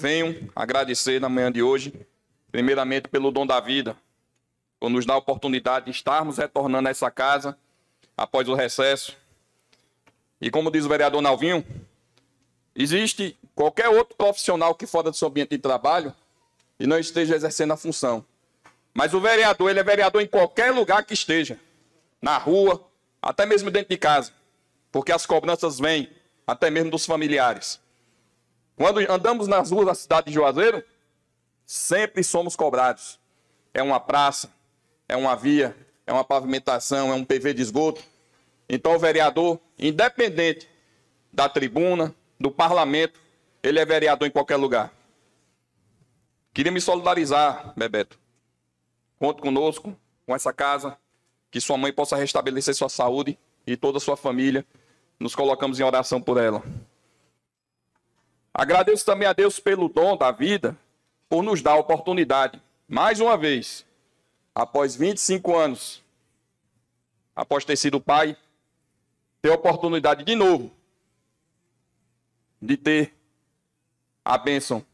venho agradecer na manhã de hoje, primeiramente pelo dom da vida, por nos dar a oportunidade de estarmos retornando a essa casa após o recesso. E como diz o vereador Nalvinho, existe qualquer outro profissional que fora do seu ambiente de trabalho e não esteja exercendo a função. Mas o vereador, ele é vereador em qualquer lugar que esteja, na rua, até mesmo dentro de casa, porque as cobranças vêm até mesmo dos familiares. Quando andamos nas ruas da cidade de Juazeiro, sempre somos cobrados. É uma praça, é uma via, é uma pavimentação, é um PV de esgoto. Então, o vereador, independente da tribuna, do parlamento, ele é vereador em qualquer lugar. Queria me solidarizar, Bebeto. Conto conosco, com essa casa, que sua mãe possa restabelecer sua saúde e toda a sua família. Nos colocamos em oração por ela. Agradeço também a Deus pelo dom da vida, por nos dar a oportunidade, mais uma vez, após 25 anos, após ter sido pai, ter a oportunidade de novo de ter a bênção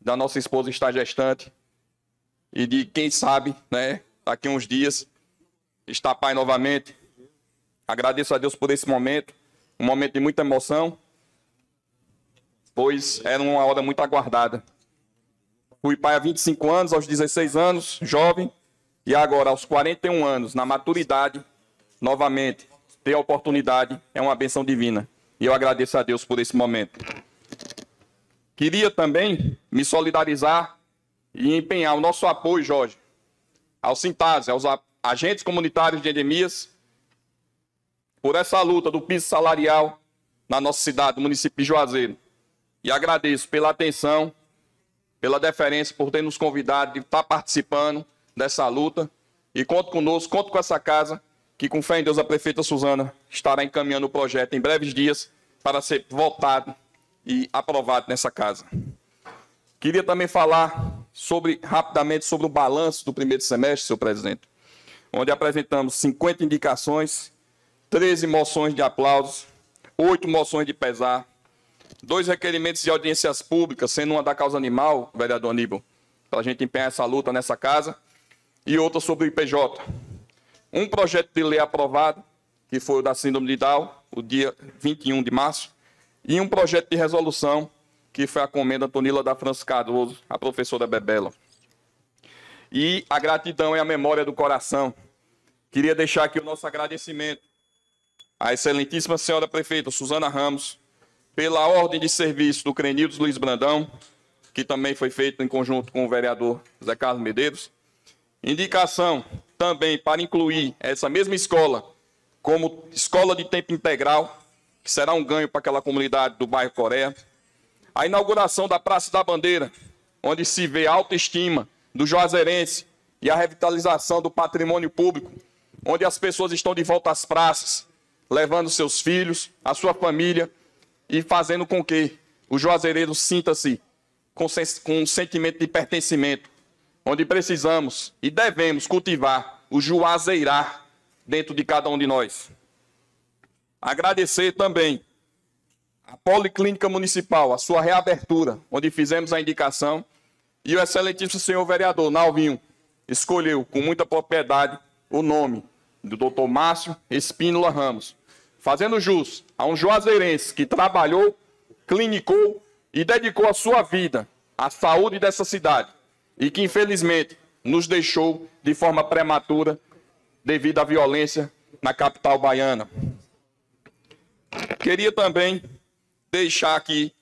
da nossa esposa estar gestante e de quem sabe, né, daqui uns dias estar pai novamente. Agradeço a Deus por esse momento, um momento de muita emoção, pois era uma hora muito aguardada. Fui pai há 25 anos, aos 16 anos, jovem, e agora, aos 41 anos, na maturidade, novamente, ter a oportunidade é uma benção divina. E eu agradeço a Deus por esse momento. Queria também me solidarizar e empenhar o nosso apoio, Jorge, ao Sintase, aos agentes comunitários de endemias, por essa luta do piso salarial na nossa cidade, no município de Juazeiro. E agradeço pela atenção, pela deferência, por ter nos convidado de estar participando dessa luta. E conto conosco, conto com essa casa, que com fé em Deus a prefeita Suzana estará encaminhando o projeto em breves dias para ser votado e aprovado nessa casa. Queria também falar sobre rapidamente sobre o balanço do primeiro semestre, senhor presidente, onde apresentamos 50 indicações, 13 moções de aplausos, 8 moções de pesar, dois requerimentos de audiências públicas, sendo uma da causa animal, vereador Aníbal, para a gente empenhar essa luta nessa casa, e outra sobre o IPJ. Um projeto de lei aprovado, que foi o da síndrome de Down, o dia 21 de março, e um projeto de resolução, que foi a comenda Tonila da França Cardoso, a professora Bebela. E a gratidão é a memória do coração. Queria deixar aqui o nosso agradecimento à excelentíssima senhora prefeita Suzana Ramos, pela ordem de serviço do Crenildos Luiz Brandão, que também foi feito em conjunto com o vereador Zé Carlos Medeiros. Indicação também para incluir essa mesma escola como escola de tempo integral, que será um ganho para aquela comunidade do bairro Coreia. A inauguração da Praça da Bandeira, onde se vê a autoestima do juazeirense e a revitalização do patrimônio público, onde as pessoas estão de volta às praças, levando seus filhos, a sua família e fazendo com que o juazeireiro sinta-se com, com um sentimento de pertencimento, onde precisamos e devemos cultivar o juazeirar dentro de cada um de nós. Agradecer também a Policlínica Municipal, a sua reabertura, onde fizemos a indicação, e o excelentíssimo senhor vereador Nalvinho escolheu com muita propriedade o nome do Dr. Márcio Espínola Ramos, fazendo jus a um juazeirense que trabalhou, clinicou e dedicou a sua vida à saúde dessa cidade e que infelizmente nos deixou de forma prematura devido à violência na capital baiana. Queria também deixar aqui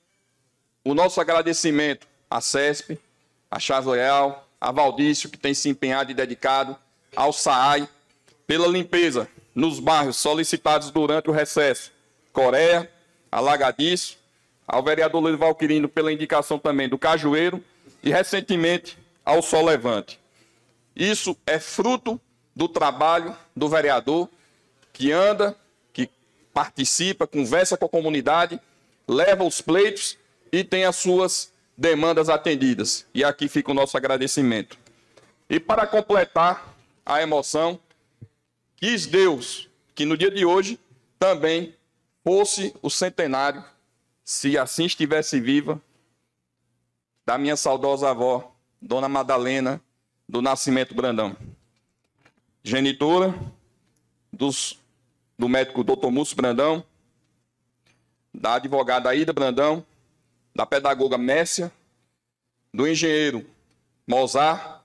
o nosso agradecimento à CESP, à Charles Leal, a Valdício, que tem se empenhado e dedicado, ao SAAI, pela limpeza nos bairros solicitados durante o recesso Coreia, Alagadiço, ao vereador Luiz Valquirino pela indicação também do Cajueiro e recentemente ao Sol Levante. Isso é fruto do trabalho do vereador que anda, que participa, conversa com a comunidade, leva os pleitos e tem as suas demandas atendidas. E aqui fica o nosso agradecimento. E para completar a emoção, Quis Deus que no dia de hoje também fosse o centenário, se assim estivesse viva, da minha saudosa avó, Dona Madalena do Nascimento Brandão, genitora dos, do médico Dr. Múcio Brandão, da advogada Ida Brandão, da pedagoga Messia, do engenheiro Mozart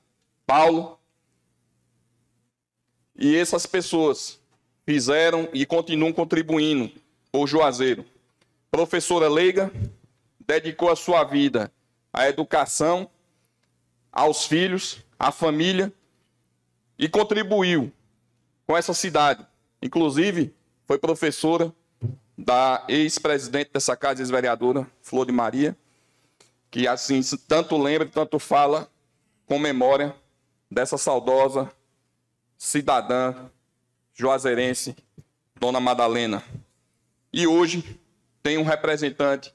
Paulo e essas pessoas fizeram e continuam contribuindo o Juazeiro. Professora Leiga dedicou a sua vida à educação, aos filhos, à família e contribuiu com essa cidade. Inclusive, foi professora da ex-presidente dessa casa, ex-vereadora Flor de Maria, que assim tanto lembra, tanto fala com memória dessa saudosa cidadã juazeirense, Dona Madalena. E hoje tem um representante,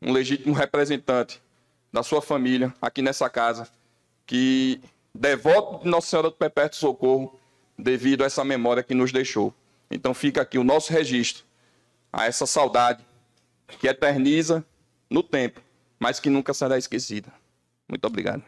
um legítimo representante da sua família aqui nessa casa, que devoto de Nossa Senhora do Perpétuo Socorro devido a essa memória que nos deixou. Então fica aqui o nosso registro a essa saudade que eterniza no tempo, mas que nunca será esquecida. Muito obrigado.